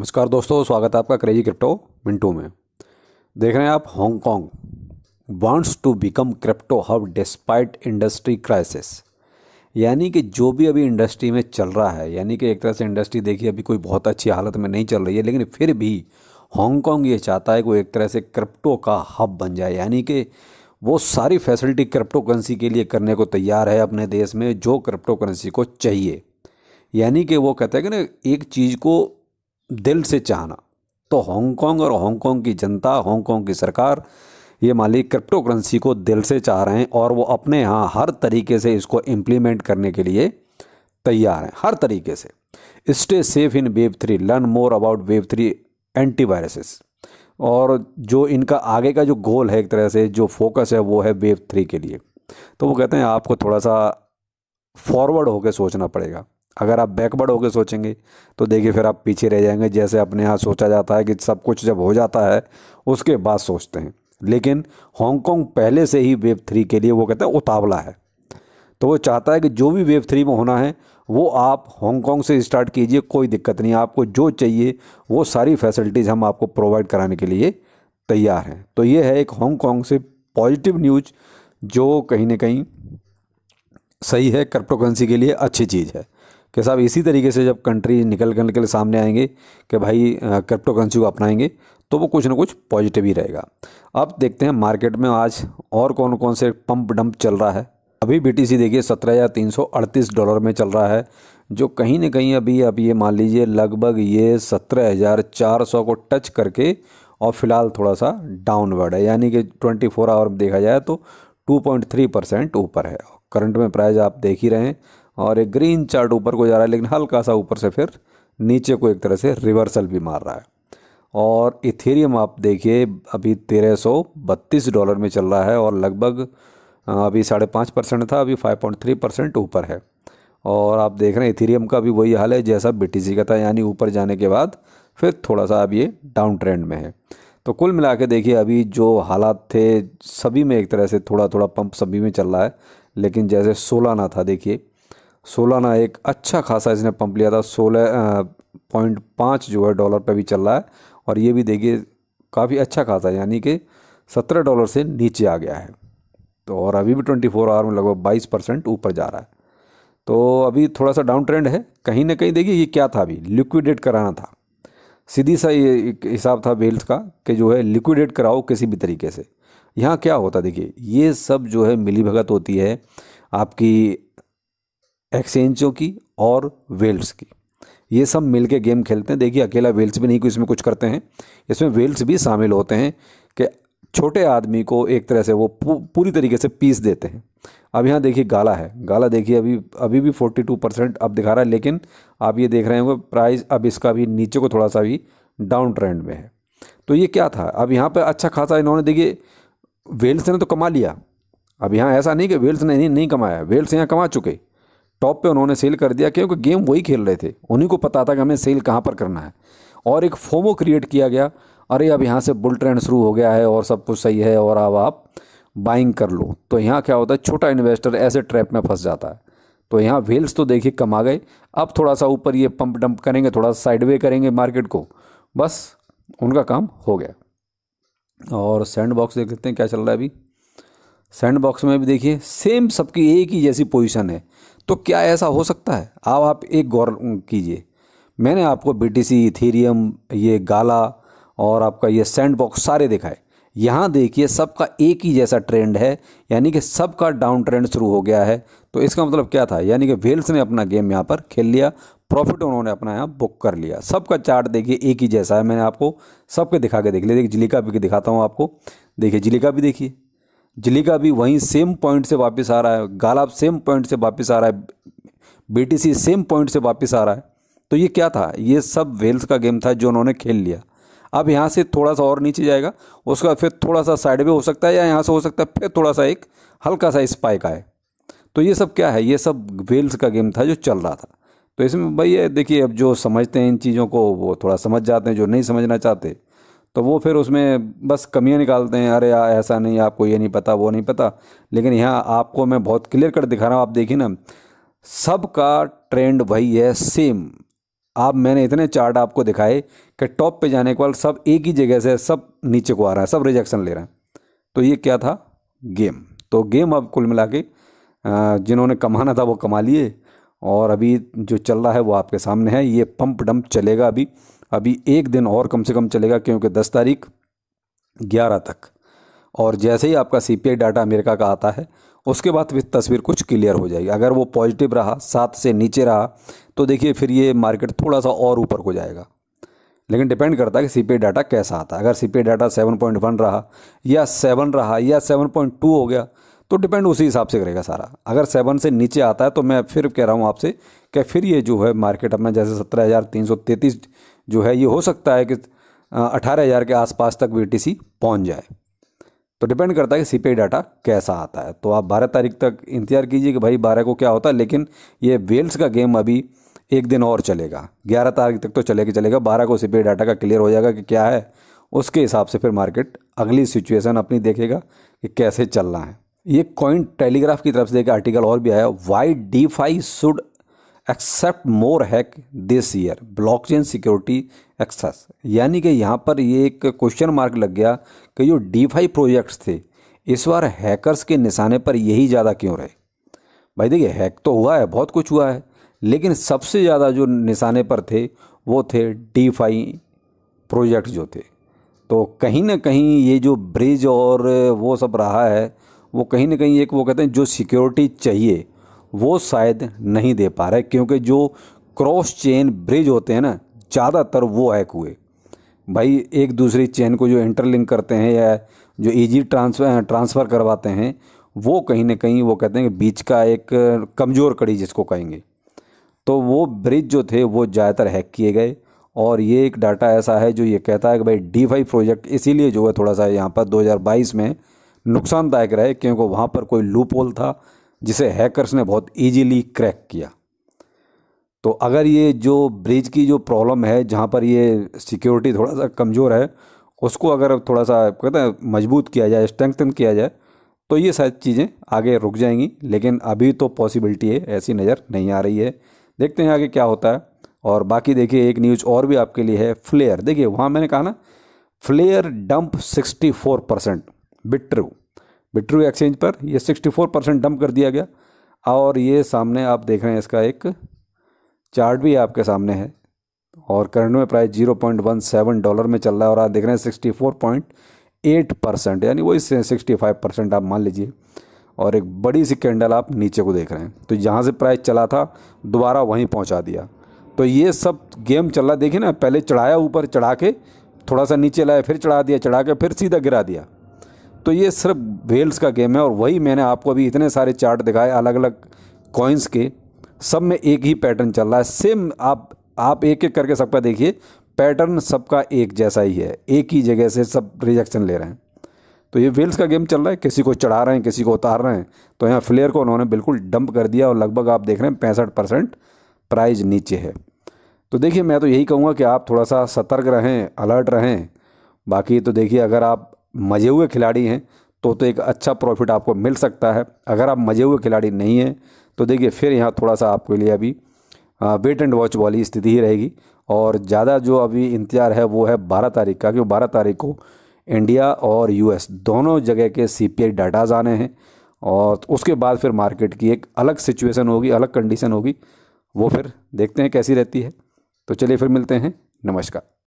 नमस्कार दोस्तों स्वागत है आपका क्रेजी क्रिप्टो मिंटू में देख रहे हैं आप Hong Kong wants to become crypto hub despite industry crisis यानी कि जो भी अभी इंडस्ट्री में चल रहा है यानी कि एक तरह से इंडस्ट्री देखिए अभी कोई बहुत अच्छी हालत में नहीं चल रही है लेकिन फिर भी हांगकॉन्ग ये चाहता है कि वो एक तरह से क्रिप्टो का हब बन जाए यानी कि वो सारी फैसिलिटी क्रिप्टो करेंसी के लिए करने को तैयार है अपने देश में जो क्रिप्टो करेंसी को चाहिए यानी कि वो कहते हैं कि ना एक चीज़ को दिल से चाहना तो हांगकांग और हांगकांग की जनता हांगकांग की सरकार ये मालिक क्रिप्टो करेंसी को दिल से चाह रहे हैं और वो अपने यहाँ हर तरीके से इसको इम्प्लीमेंट करने के लिए तैयार हैं हर तरीके से stay safe in web three learn more about web three anti viruses और जो इनका आगे का जो गोल है एक तरह से जो फोकस है वो है वेब थ्री के लिए तो वो कहते हैं आपको थोड़ा सा फॉरवर्ड होकर सोचना पड़ेगा अगर आप बैकवर्ड होकर सोचेंगे तो देखिए फिर आप पीछे रह जाएंगे जैसे अपने यहाँ सोचा जाता है कि सब कुछ जब हो जाता है उसके बाद सोचते हैं लेकिन हांगकॉन्ग पहले से ही वेब थ्री के लिए वो कहते हैं उतावला है तो वो चाहता है कि जो भी वेब थ्री में होना है वो आप हांगकॉन्ग से स्टार्ट कीजिए कोई दिक्कत नहीं आपको जो चाहिए वो सारी फैसिलिटीज़ हम आपको प्रोवाइड कराने के लिए तैयार हैं तो ये है एक हांगकॉन्ग से पॉजिटिव न्यूज जो कहीं ना कहीं सही है क्रिप्टोकरेंसी के लिए अच्छी चीज़ है कि साहब इसी तरीके से जब कंट्री निकल करने के लिए सामने आएंगे कि भाई क्रिप्टो करेंसी को अपनाएंगे तो वो कुछ ना कुछ पॉजिटिव ही रहेगा अब देखते हैं मार्केट में आज और कौन कौन से पंप डंप चल रहा है अभी बीटीसी देखिए सत्रह हज़ार तीन सौ अड़तीस डॉलर में चल रहा है जो कहीं ना कहीं अभी आप ये मान लीजिए लगभग ये सत्रह हज़ार चार सौ को टच करके और फिलहाल थोड़ा सा डाउनवर्ड है यानी कि ट्वेंटी फोर आवर में देखा जाए तो टू पॉइंट थ्री परसेंट ऊपर है करंट में प्राइस आप देख ही रहे हैं और एक ग्रीन चार्ट ऊपर को जा रहा है लेकिन हल्का सा ऊपर से फिर नीचे को एक तरह से रिवर्सल भी मार रहा है और इथेरियम आप देखिए अभी तेरह सौ बत्तीस डॉलर में चल रहा है और लगभग अभी साढ़े पाँच परसेंट था अभी फाइव पॉइंट थ्री परसेंट ऊपर है और आप देख रहे हैं इथेरियम का भी वही हाल है जैसा बी का था यानी ऊपर जाने के बाद फिर थोड़ा सा अब ये डाउन ट्रेंड में है तो कुल मिला के देखिए अभी जो हालात थे सभी में एक तरह से थोड़ा थोड़ा पंप सभी में चल रहा है लेकिन जैसे सोलाना था देखिए सोलह ना एक अच्छा खासा इसने पंप लिया था सोलह पॉइंट पाँच जो है डॉलर पे भी चल रहा है और ये भी देखिए काफ़ी अच्छा खासा यानी कि सत्रह डॉलर से नीचे आ गया है तो और अभी भी ट्वेंटी फोर आवर में लगभग बाईस परसेंट ऊपर जा रहा है तो अभी थोड़ा सा डाउन ट्रेंड है कहीं ना कहीं देखिए ये क्या था अभी लिक्विडेट कराना था सीधी सा ये हिसाब था वेल्थ का कि जो है लिक्विडेट कराओ किसी भी तरीके से यहाँ क्या होता देखिए ये सब जो है मिली भगत होती है आपकी एक्सचेंजों की और वेल्स की ये सब मिल के गेम खेलते हैं देखिए अकेला वेल्स भी नहीं कोई इसमें कुछ करते हैं इसमें वेल्स भी शामिल होते हैं कि छोटे आदमी को एक तरह से वो पूरी तरीके से पीस देते हैं अब यहाँ देखिए गाला है गाला देखिए अभी अभी भी 42 परसेंट अब दिखा रहा है लेकिन आप ये देख रहे होंगे प्राइस अब इसका भी नीचे को थोड़ा सा भी डाउन ट्रेंड में है तो ये क्या था अब यहाँ पर अच्छा खासा इन्होंने देखिए वेल्स ने तो कमा लिया अब यहाँ ऐसा नहीं कि वेल्स ने नहीं, नहीं कमाया वेल्स यहाँ कमा चुके टॉप पे उन्होंने सेल कर दिया क्योंकि गेम वही खेल रहे थे उन्हीं को पता था कि हमें सेल कहाँ पर करना है और एक फोमो क्रिएट किया गया अरे अब यहाँ से बुल ट्रेंड शुरू हो गया है और सब कुछ सही है और अब आप बाइंग कर लो तो यहाँ क्या होता है छोटा इन्वेस्टर ऐसे ट्रैप में फंस जाता है तो यहाँ व्हील्स तो देखिए कम आ गए अब थोड़ा सा ऊपर ये पंप डंप करेंगे थोड़ा साइडवे करेंगे मार्केट को बस उनका काम हो गया और सैंड बॉक्स देख लेते हैं क्या चल रहा है अभी सैंड बॉक्स में भी देखिए सेम सबकी एक ही जैसी पोजीशन है तो क्या ऐसा हो सकता है आप आप एक गौर कीजिए मैंने आपको बीटीसी इथेरियम ये गाला और आपका ये सैंड बॉक्स सारे दिखाए यहाँ देखिए सबका एक ही जैसा ट्रेंड है यानी कि सबका डाउन ट्रेंड शुरू हो गया है तो इसका मतलब क्या था यानी कि वेल्स ने अपना गेम यहाँ पर खेल लिया प्रॉफिट उन्होंने अपना यहाँ बुक कर लिया सबका चार्ट देखिए एक ही जैसा है मैंने आपको सबके दिखा के देख लिया देखिए जिलिका भी दिखाता हूँ आपको देखिए जिलिका भी देखिए जलीका भी वहीं सेम पॉइंट से वापस आ रहा है गालाब सेम पॉइंट से वापस आ रहा है बीटीसी सेम पॉइंट से वापस आ रहा है तो ये क्या था ये सब वेल्स का गेम था जो उन्होंने खेल लिया अब यहाँ से थोड़ा सा और नीचे जाएगा उसका फिर थोड़ा सा साइड में हो सकता है या यहाँ से हो सकता है फिर थोड़ा सा एक हल्का सा स्पाइक आए तो ये सब क्या है ये सब वेल्स का गेम था जो चल रहा था तो इसमें भैया देखिए अब जो समझते हैं इन चीज़ों को वो थोड़ा समझ जाते हैं जो नहीं समझना चाहते तो वो फिर उसमें बस कमियां निकालते हैं अरे यार ऐसा नहीं आपको ये नहीं पता वो नहीं पता लेकिन यहाँ आपको मैं बहुत क्लियर कट दिखा रहा हूँ आप देखिए ना सब का ट्रेंड वही है सेम आप मैंने इतने चार्ट आपको दिखाए कि टॉप पे जाने के बाद सब एक ही जगह से सब नीचे को आ रहा है सब रिजेक्शन ले रहे हैं तो ये क्या था गेम तो गेम अब कुल मिला के जिन्होंने कमाना था वो कमा लिए और अभी जो चल रहा है वो आपके सामने है ये पंप डंप चलेगा अभी अभी एक दिन और कम से कम चलेगा क्योंकि दस तारीख ग्यारह तक और जैसे ही आपका सी डाटा अमेरिका का आता है उसके बाद फिर तस्वीर कुछ क्लियर हो जाएगी अगर वो पॉजिटिव रहा सात से नीचे रहा तो देखिए फिर ये मार्केट थोड़ा सा और ऊपर को जाएगा लेकिन डिपेंड करता है कि सी डाटा कैसा आता है अगर C data seven point one रहा या सेवन रहा या सेवन पॉइंट टू हो गया तो डिपेंड उसी हिसाब से करेगा सारा अगर सेवन से नीचे आता है तो मैं फिर कह रहा हूँ आपसे कि फिर ये जो है मार्केट अपना जैसे सत्रह हज़ार तीन सौ जो है ये हो सकता है कि अठारह हज़ार के आसपास तक बी टी पहुँच जाए तो डिपेंड करता है कि सीपीआई डाटा कैसा आता है तो आप बारह तारीख तक इंतजार कीजिए कि भाई बारह को क्या होता है लेकिन ये वेल्स का गेम अभी एक दिन और चलेगा ग्यारह तारीख तक तो चले के चलेगा बारह को सीपीआई डाटा का क्लियर हो जाएगा कि क्या है उसके हिसाब से फिर मार्केट अगली सिचुएशन अपनी देखेगा कि कैसे चलना है ये कॉइन टेलीग्राफ की तरफ से एक आर्टिकल और भी आया why DeFi should accept more hack this year blockchain security access यानी कि यहाँ पर ये एक क्वेश्चन मार्क लग गया कि जो डी फाई प्रोजेक्ट्स थे इस बार हैकर्स के निशाने पर यही ज़्यादा क्यों रहे भाई देखिए हैक तो हुआ है बहुत कुछ हुआ है लेकिन सबसे ज़्यादा जो निशाने पर थे वो थे डी फाई प्रोजेक्ट जो थे तो कहीं ना कहीं ये जो ब्रिज और वो सब रहा है वो कहीं ना कहीं एक वो कहते हैं जो सिक्योरिटी चाहिए वो शायद नहीं दे पा रहे क्योंकि जो क्रॉस चेन ब्रिज होते हैं ना ज़्यादातर वो हैक हुए भाई एक दूसरी चेन को जो इंटरलिंक करते हैं या जो इजी ट्रांसफर ट्रांसफ़र करवाते हैं वो कहीं ना कहीं वो कहते हैं कि बीच का एक कमज़ोर कड़ी जिसको कहेंगे तो वो ब्रिज जो थे वो ज़्यादातर हैक किए गए और ये एक डाटा ऐसा है जो ये कहता है कि भाई डी फाइव प्रोजेक्ट इसीलिए जो है थोड़ा सा यहाँ पर 2022 में नुकसानदायक रहे क्योंकि वहाँ पर कोई लूप होल था जिसे हैकर्स ने बहुत इजीली क्रैक किया तो अगर ये जो ब्रिज की जो प्रॉब्लम है जहाँ पर ये सिक्योरिटी थोड़ा सा कमज़ोर है उसको अगर थोड़ा सा कहते हैं मजबूत किया जाए स्ट्रेंथन किया जाए तो ये सारी चीज़ें आगे रुक जाएंगी लेकिन अभी तो पॉसिबिलिटी है ऐसी नज़र नहीं आ रही है देखते हैं आगे क्या होता है और बाकी देखिए एक न्यूज़ और भी आपके लिए है फ्लेयर देखिए वहाँ मैंने कहा ना flare dump sixty four percent bit true Bitrue exchange पर ये 64 परसेंट डंप कर दिया गया और ये सामने आप देख रहे हैं इसका एक चार्ट भी आपके सामने है और करंट में प्राइस 0.17 डॉलर में चल रहा है और आप देख रहे हैं 64.8 परसेंट यानी वही सिक्सटी फाइव परसेंट आप मान लीजिए और एक बड़ी सी कैंडल आप नीचे को देख रहे हैं तो जहाँ से प्राइस चला था दोबारा वहीं पहुँचा दिया तो ये सब गेम चल रहा देखिए ना पहले चढ़ाया ऊपर चढ़ा के थोड़ा सा नीचे लाया फिर चढ़ा दिया चढ़ा के फिर सीधा गिरा दिया तो ये सिर्फ वेल्स का गेम है और वही मैंने आपको अभी इतने सारे चार्ट दिखाए अलग अलग कॉइन्स के सब में एक ही पैटर्न चल रहा है सेम आप आप एक एक करके सबका देखिए पैटर्न सबका एक जैसा ही है एक ही जगह से सब रिजेक्शन ले रहे हैं तो ये वेल्स का गेम चल रहा है किसी को चढ़ा रहे हैं किसी को उतार रहे हैं तो यहाँ फ्लेयर को उन्होंने बिल्कुल डंप कर दिया और लगभग आप देख रहे हैं पैंसठ परसेंट प्राइज नीचे है तो देखिए मैं तो यही कहूँगा कि आप थोड़ा सा सतर्क रहें अलर्ट रहें बाकी तो देखिए अगर आप मजे हुए खिलाड़ी हैं तो तो एक अच्छा प्रॉफिट आपको मिल सकता है अगर आप मजे हुए खिलाड़ी नहीं हैं तो देखिए फिर यहाँ थोड़ा सा आपके लिए अभी वेट एंड वॉच वाली स्थिति ही रहेगी और ज़्यादा जो अभी इंतज़ार है वो है बारह तारीख का क्योंकि बारह तारीख को इंडिया और यूएस दोनों जगह के सी पी आई डाटाज आने हैं और उसके बाद फिर मार्केट की एक अलग सिचुएशन होगी अलग कंडीशन होगी वो फिर देखते हैं कैसी रहती है तो चलिए फिर मिलते हैं नमस्कार